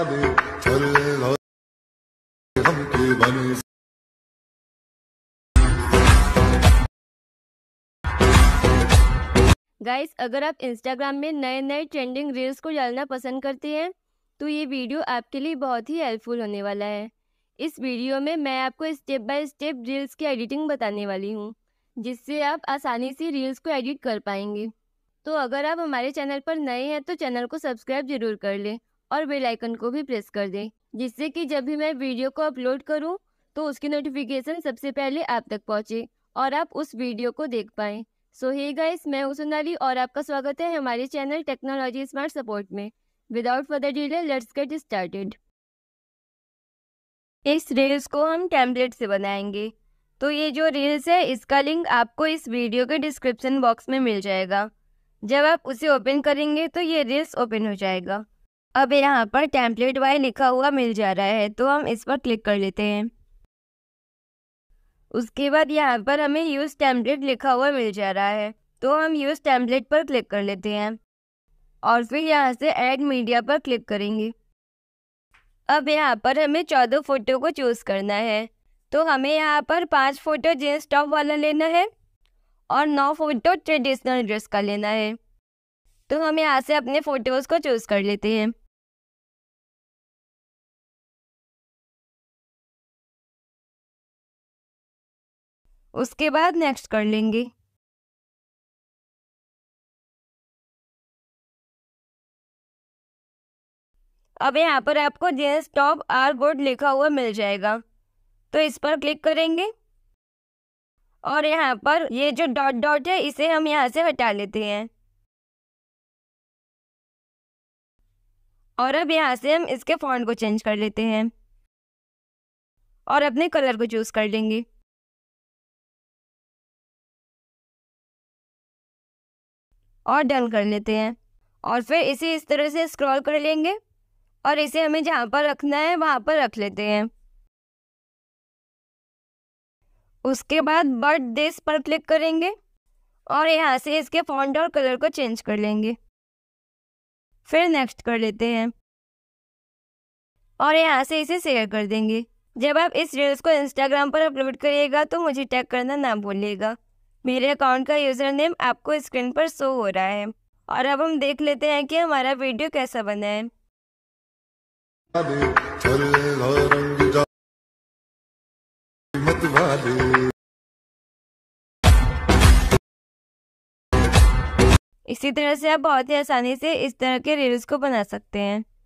guys अगर आप Instagram में नए नए ट्रेंडिंग रील्स को डालना पसंद करते हैं तो ये वीडियो आपके लिए बहुत ही हेल्पफुल होने वाला है इस वीडियो में मैं आपको स्टेप बाय स्टेप रील्स की एडिटिंग बताने वाली हूँ जिससे आप आसानी से रील्स को एडिट कर पाएंगे तो अगर आप हमारे चैनल पर नए हैं तो चैनल को सब्सक्राइब जरूर कर लें और बेल आइकन को भी प्रेस कर दें जिससे कि जब भी मैं वीडियो को अपलोड करूं तो उसकी नोटिफिकेशन सबसे पहले आप तक पहुंचे और आप उस वीडियो को देख पाए सो हे गाइस मैं उसनाली सोनाली और आपका स्वागत है हमारे चैनल टेक्नोलॉजी स्मार्ट सपोर्ट में without further delay let's get started इस रील्स को हम टेम्पलेट से बनाएंगे तो ये जो रील्स है इसका लिंक आपको इस वीडियो के डिस्क्रिप्शन बॉक्स में मिल जाएगा जब आप उसे ओपन करेंगे तो ये रील्स ओपन हो जाएगा अब यहाँ पर टेम्पलेट वाई लिखा हुआ मिल जा रहा है तो हम इस पर क्लिक कर लेते हैं उसके बाद यहाँ पर हमें यूज़ टेम्पलेट लिखा हुआ मिल जा रहा है तो हम यूज़ टेम्पलेट पर क्लिक कर लेते हैं और फिर यहाँ से ऐड मीडिया पर क्लिक करेंगे अब यहाँ पर हमें चौदह फ़ोटो को चूज़ करना है तो हमें यहाँ पर पाँच फ़ोटो जीन्स टॉप वाला लेना है और नौ फ़ोटो ट्रेडिशनल ड्रेस का लेना है तो हम यहाँ से अपने फ़ोटोज़ को चूज़ कर लेते हैं उसके बाद नेक्स्ट कर लेंगे अब यहाँ पर आपको जेस टॉप आर बोर्ड लिखा हुआ मिल जाएगा तो इस पर क्लिक करेंगे और यहाँ पर ये जो डॉट डॉट है इसे हम यहाँ से हटा लेते हैं और अब यहाँ से हम इसके फॉन्ट को चेंज कर लेते हैं और अपने कलर को चूज़ कर लेंगे और डन कर लेते हैं और फिर इसे इस तरह से स्क्रॉल कर लेंगे और इसे हमें जहाँ पर रखना है वहाँ पर रख लेते हैं उसके बाद बर्थ दिस पर क्लिक करेंगे और यहाँ से इसके फॉन्ट और कलर को चेंज कर लेंगे फिर नेक्स्ट कर लेते हैं और यहाँ से इसे शेयर कर देंगे जब आप इस रील्स को इंस्टाग्राम पर अपलोड करिएगा तो मुझे टैग करना ना भूलिएगा मेरे अकाउंट का यूज़र नेम आपको स्क्रीन पर शो हो रहा है और अब हम देख लेते हैं कि हमारा वीडियो कैसा बना है इसी तरह से आप बहुत ही आसानी से इस तरह के रील्स को बना सकते हैं